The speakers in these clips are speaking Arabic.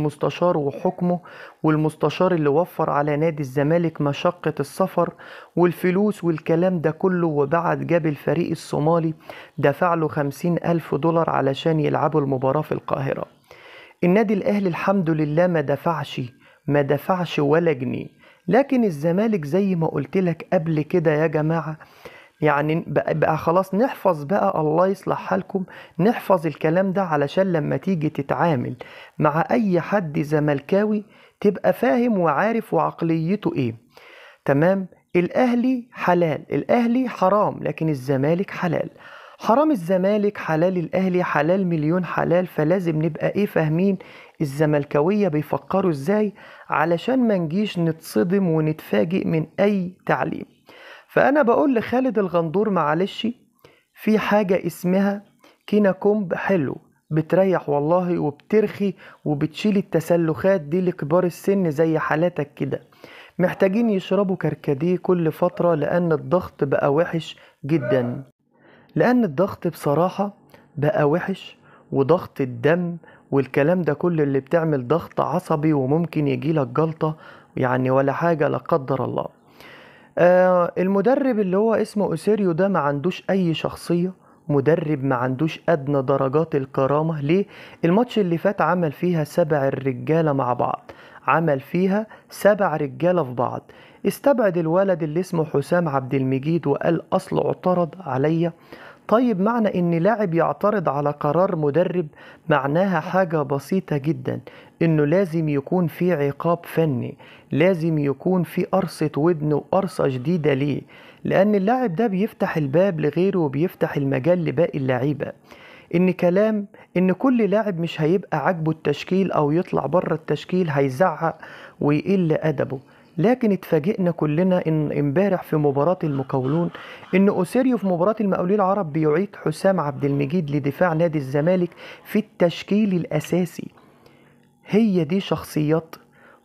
المستشار وحكمه والمستشار اللي وفر على نادي الزمالك مشقة السفر والفلوس والكلام ده كله وبعد جاب الفريق الصومالي دفع له خمسين ألف دولار علشان يلعبوا المباراة في القاهرة النادي الأهلي الحمد لله ما دفعش ما دفعش ولا جنيه لكن الزمالك زي ما قلت لك قبل كده يا جماعة يعني بقى خلاص نحفظ بقى الله يصلح حالكم نحفظ الكلام ده علشان لما تيجي تتعامل مع اي حد زملكاوي تبقى فاهم وعارف وعقليته ايه تمام الاهلي حلال الاهلي حرام لكن الزمالك حلال حرام الزمالك حلال الاهلي حلال مليون حلال فلازم نبقى ايه فاهمين الزملكاويه بيفكروا ازاي علشان ما نجيش نتصدم ونتفاجئ من اي تعليم فأنا بقول لخالد الغندور معلش في حاجة اسمها كينا كومب حلو بتريح والله وبترخي وبتشيل التسلخات دي لكبار السن زي حالاتك كده محتاجين يشربوا كركديه كل فترة لأن الضغط بقى وحش جدا لأن الضغط بصراحة بقى وحش وضغط الدم والكلام ده كل اللي بتعمل ضغط عصبي وممكن يجيلك جلطة يعني ولا حاجة لا قدر الله آه المدرب اللي هو اسمه أوسيريو ده ما عندوش أي شخصية مدرب ما عندوش أدنى درجات الكرامة ليه؟ الماتش اللي فات عمل فيها سبع الرجالة مع بعض عمل فيها سبع رجالة في بعض استبعد الولد اللي اسمه حسام عبد المجيد وقال أصل اعترض عليا طيب معنى ان لاعب يعترض على قرار مدرب معناها حاجة بسيطة جدا انه لازم يكون في عقاب فني لازم يكون في قرصة ودن وقرصة جديدة ليه لان اللاعب ده بيفتح الباب لغيره وبيفتح المجال لباقي اللعيبة ان كلام ان كل لاعب مش هيبقى عاجبه التشكيل او يطلع بره التشكيل هيزعق ويقل ادبه لكن اتفاجئنا كلنا ان امبارح في مباراه المقاولون ان اوسيريو في مباراه المقاولين العرب بيعيد حسام عبد المجيد لدفاع نادي الزمالك في التشكيل الاساسي هي دي شخصيات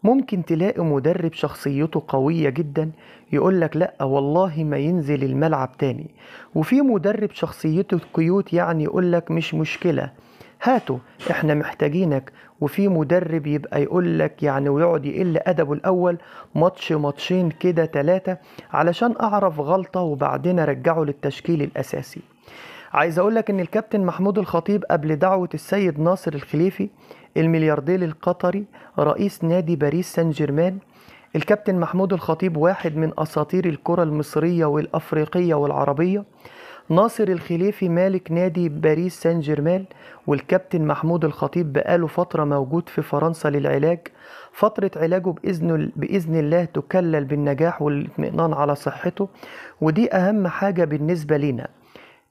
ممكن تلاقي مدرب شخصيته قوية جدا يقولك لأ والله ما ينزل الملعب تاني وفي مدرب شخصيته كيوت يعني يقولك مش مشكلة هاتوا احنا محتاجينك وفي مدرب يبقى يقول لك يعني ويقعد يقل ادبه الاول ماتش ماتشين كده ثلاثه علشان اعرف غلطه وبعدين ارجعه للتشكيل الاساسي عايز اقول لك ان الكابتن محمود الخطيب قبل دعوه السيد ناصر الخليفي الملياردير القطري رئيس نادي باريس سان جيرمان الكابتن محمود الخطيب واحد من اساطير الكره المصريه والافريقيه والعربيه ناصر الخليفي مالك نادي باريس سان جيرمان والكابتن محمود الخطيب بقاله فترة موجود في فرنسا للعلاج فترة علاجه بإذن, بإذن الله تكلل بالنجاح والاطمئنان على صحته ودي أهم حاجة بالنسبة لنا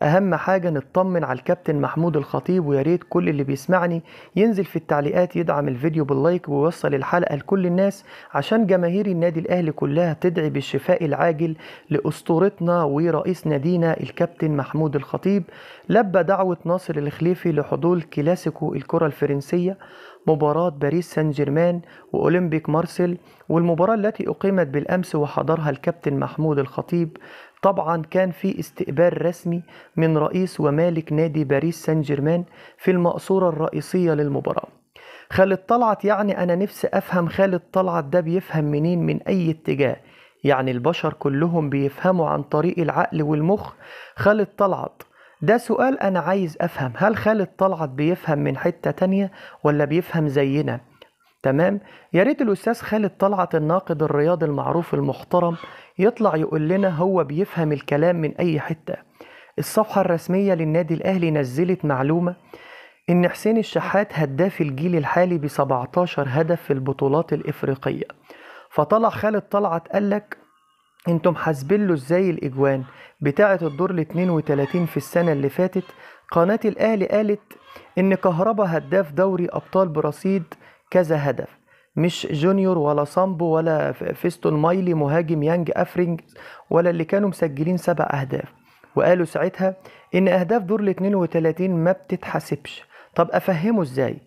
اهم حاجه نطمن على الكابتن محمود الخطيب ويا ريت كل اللي بيسمعني ينزل في التعليقات يدعم الفيديو باللايك ويوصل الحلقه لكل الناس عشان جماهير النادي الاهلي كلها تدعي بالشفاء العاجل لاسطورتنا ورئيس نادينا الكابتن محمود الخطيب لبى دعوه ناصر الخليفي لحضور كلاسيكو الكره الفرنسيه مباراة باريس سان جيرمان وأولمبيك مارسيل والمباراة التي أقيمت بالأمس وحضرها الكابتن محمود الخطيب طبعا كان في استقبال رسمي من رئيس ومالك نادي باريس سان جيرمان في المقصورة الرئيسية للمباراة خالد طلعت يعني أنا نفسي أفهم خالد طلعت ده بيفهم منين من أي اتجاه يعني البشر كلهم بيفهموا عن طريق العقل والمخ خالد طلعت ده سؤال أنا عايز أفهم هل خالد طلعت بيفهم من حتة تانية ولا بيفهم زينا؟ تمام يا ريت الاستاذ خالد طلعت الناقد الرياضي المعروف المحترم يطلع يقول لنا هو بيفهم الكلام من اي حته الصفحه الرسميه للنادي الاهلي نزلت معلومه ان حسين الشحات هداف الجيل الحالي ب 17 هدف في البطولات الافريقيه فطلع خالد طلعت قال لك انتم حاسبين له ازاي الاجوان بتاعه الدور ال 32 في السنه اللي فاتت قناه الاهلي قالت ان كهربا هداف دوري ابطال برصيد كذا هدف مش جونيور ولا سامبو ولا فيستون مايلي مهاجم يانج افرينج ولا اللي كانوا مسجلين سبع اهداف وقالوا ساعتها ان اهداف دور ال 32 ما بتتحسبش طب افهمه ازاي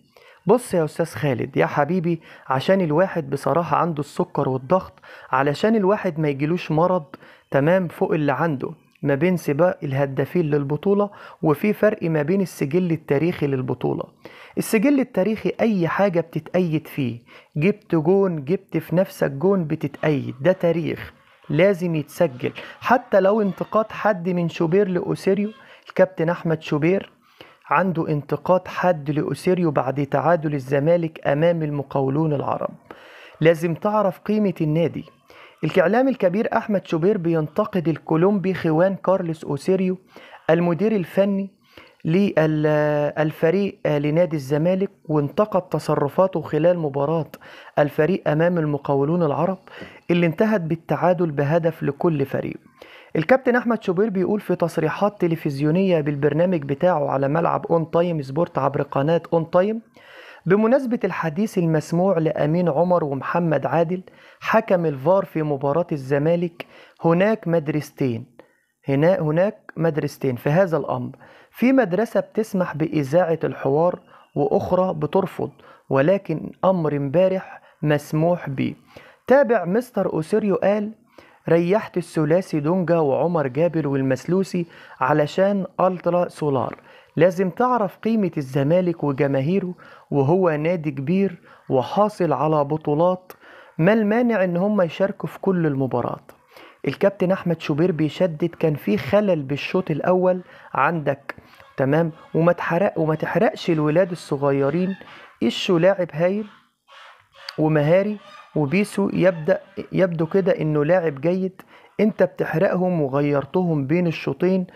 بص يا استاذ خالد يا حبيبي عشان الواحد بصراحة عنده السكر والضغط علشان الواحد ما يجيلوش مرض تمام فوق اللي عنده ما بين سباق الهدافين للبطولة وفي فرق ما بين السجل التاريخي للبطولة السجل التاريخي أي حاجة بتتأيد فيه جبت جون جبت في نفسك جون بتتأيد ده تاريخ لازم يتسجل حتى لو انتقاد حد من شوبير لأوسيريو الكابتن أحمد شوبير عنده انتقاد حد لأوسيريو بعد تعادل الزمالك أمام المقاولون العرب لازم تعرف قيمة النادي الإعلام الكبير أحمد شوبير بينتقد الكولومبي خوان كارلوس أوسيريو المدير الفني للفريق لنادي الزمالك وانتقد تصرفاته خلال مباراة الفريق أمام المقاولون العرب اللي انتهت بالتعادل بهدف لكل فريق الكابتن أحمد شوبير بيقول في تصريحات تلفزيونية بالبرنامج بتاعه على ملعب أون تايم سبورت عبر قناة أون تايم بمناسبة الحديث المسموع لأمين عمر ومحمد عادل حكم الفار في مباراة الزمالك هناك مدرستين هنا هناك مدرستين في هذا الأمر في مدرسة بتسمح بإذاعة الحوار وأخرى بترفض ولكن أمر امبارح مسموح بيه تابع مستر أوسيريو قال ريحت الثلاثي دونجا وعمر جابر والمسلوسي علشان ألترا سولار لازم تعرف قيمة الزمالك وجماهيره وهو نادي كبير وحاصل على بطولات ما المانع ان هم يشاركوا في كل المباريات الكابتن احمد شوبير بيشدد كان في خلل بالشوط الاول عندك تمام وما تحرق وما تحرقش الولاد الصغيرين ايشو لاعب هايل ومهاري وبيسو يبدا يبدو كده انه لاعب جيد انت بتحرقهم وغيرتهم بين الشوطين